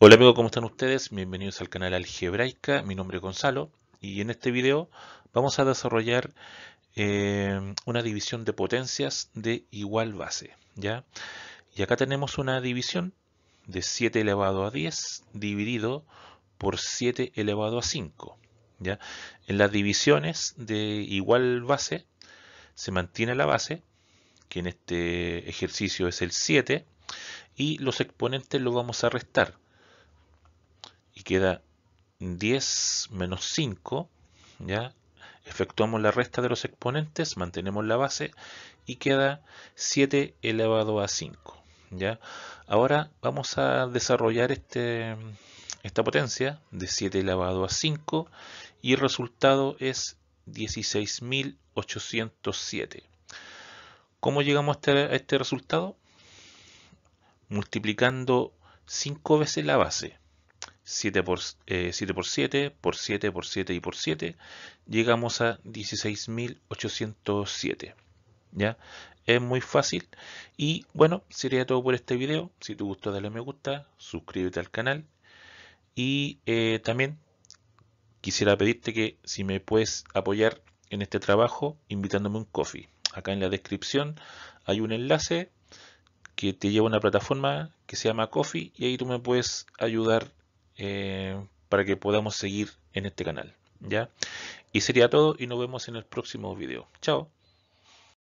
Hola amigos, ¿cómo están ustedes? Bienvenidos al canal Algebraica, mi nombre es Gonzalo y en este video vamos a desarrollar eh, una división de potencias de igual base. ¿ya? Y acá tenemos una división de 7 elevado a 10 dividido por 7 elevado a 5. ¿ya? En las divisiones de igual base se mantiene la base, que en este ejercicio es el 7, y los exponentes los vamos a restar queda 10 menos 5, ¿ya? Efectuamos la resta de los exponentes, mantenemos la base y queda 7 elevado a 5, ¿ya? Ahora vamos a desarrollar este, esta potencia de 7 elevado a 5 y el resultado es 16.807. ¿Cómo llegamos a este resultado? Multiplicando 5 veces la base. 7 por, 7 eh, por 7, por 7, 7 y por 7, llegamos a 16.807. ¿Ya? Es muy fácil. Y bueno, sería todo por este video. Si te gustó, dale me gusta, suscríbete al canal. Y eh, también quisiera pedirte que si me puedes apoyar en este trabajo invitándome un coffee. Acá en la descripción hay un enlace que te lleva a una plataforma que se llama Coffee y ahí tú me puedes ayudar eh, para que podamos seguir en este canal. ¿ya? Y sería todo y nos vemos en el próximo video. Chao.